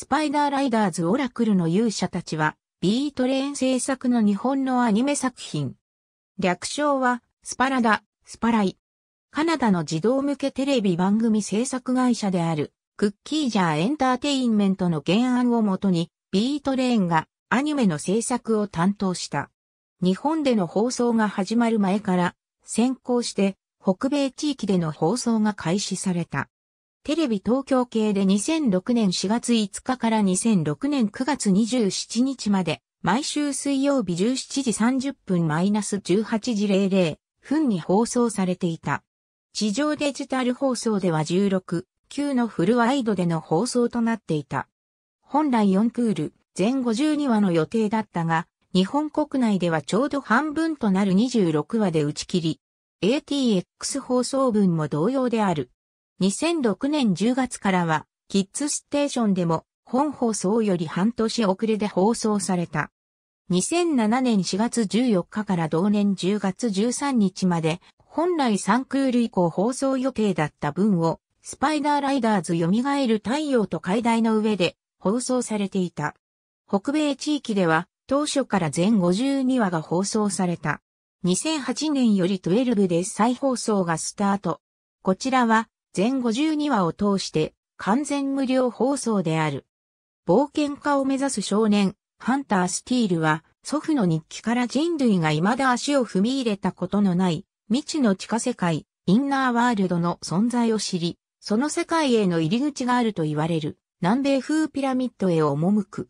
スパイダーライダーズオラクルの勇者たちは、ビートレーン制作の日本のアニメ作品。略称は、スパラダ、スパライ。カナダの児童向けテレビ番組制作会社である、クッキージャーエンターテインメントの原案をもとに、ビートレーンがアニメの制作を担当した。日本での放送が始まる前から、先行して北米地域での放送が開始された。テレビ東京系で2006年4月5日から2006年9月27日まで、毎週水曜日17時30分 -18 時00分に放送されていた。地上デジタル放送では16、9のフルワイドでの放送となっていた。本来4クール、全52話の予定だったが、日本国内ではちょうど半分となる26話で打ち切り、ATX 放送分も同様である。2006年10月からは、キッズステーションでも本放送より半年遅れで放送された。2007年4月14日から同年10月13日まで、本来3クール以降放送予定だった分を、スパイダーライダーズ蘇る太陽と海大の上で放送されていた。北米地域では当初から全52話が放送された。2008年より12で再放送がスタート。こちらは全52話を通して完全無料放送である。冒険家を目指す少年、ハンター・スティールは、祖父の日記から人類が未だ足を踏み入れたことのない、未知の地下世界、インナーワールドの存在を知り、その世界への入り口があると言われる、南米風ピラミッドへ赴く。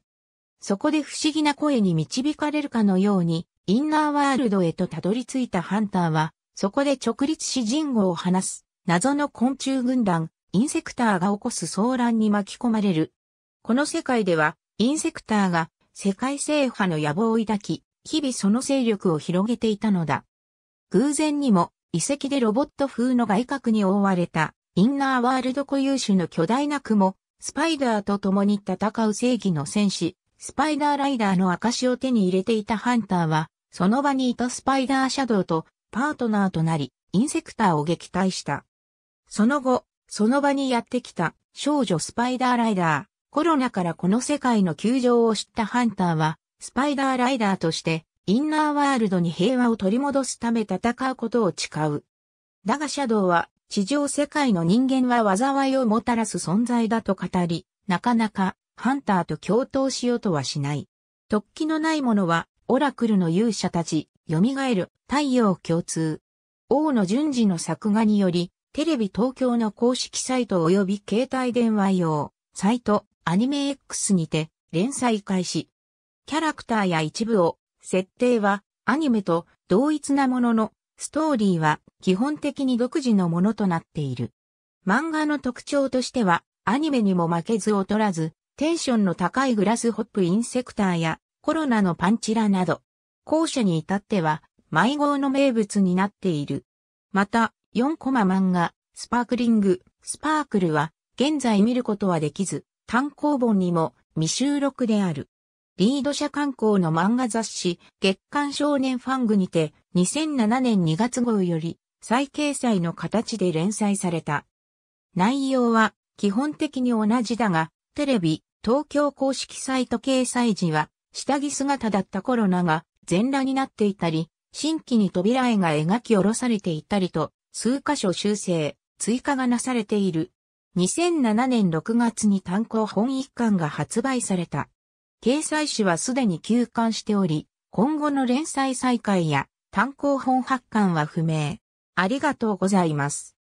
そこで不思議な声に導かれるかのように、インナーワールドへとたどり着いたハンターは、そこで直立し人語を話す、謎の昆虫軍団、インセクターが起こす騒乱に巻き込まれる。この世界では、インセクターが世界制覇の野望を抱き、日々その勢力を広げていたのだ。偶然にも、遺跡でロボット風の外角に覆われた、インナーワールド固有種の巨大な雲、スパイダーと共に戦う正義の戦士、スパイダーライダーの証を手に入れていたハンターは、その場にいたスパイダーシャドウとパートナーとなり、インセクターを撃退した。その後、その場にやってきた少女スパイダーライダー。コロナからこの世界の窮状を知ったハンターは、スパイダーライダーとして、インナーワールドに平和を取り戻すため戦うことを誓う。だがシャドウは、地上世界の人間は災いをもたらす存在だと語り、なかなか、ハンターと共闘しようとはしない。突起のないものは、オラクルの勇者たち、蘇る、太陽共通。王の順次の作画により、テレビ東京の公式サイト及び携帯電話用、サイト、アニメ X にて、連載開始。キャラクターや一部を、設定は、アニメと同一なものの、ストーリーは、基本的に独自のものとなっている。漫画の特徴としては、アニメにも負けず劣らず、テンションの高いグラスホップインセクターや、コロナのパンチラなど、後者に至っては、迷子の名物になっている。また、4コマ漫画、スパークリング、スパークルは、現在見ることはできず、単行本にも未収録である。リード社刊行の漫画雑誌、月刊少年ファングにて、2007年2月号より、再掲載の形で連載された。内容は、基本的に同じだが、テレビ、東京公式サイト掲載時は、下着姿だったコロナが全裸になっていたり、新規に扉絵が描き下ろされていたりと、数箇所修正、追加がなされている。2007年6月に単行本一巻が発売された。掲載誌はすでに休刊しており、今後の連載再開や単行本発刊は不明。ありがとうございます。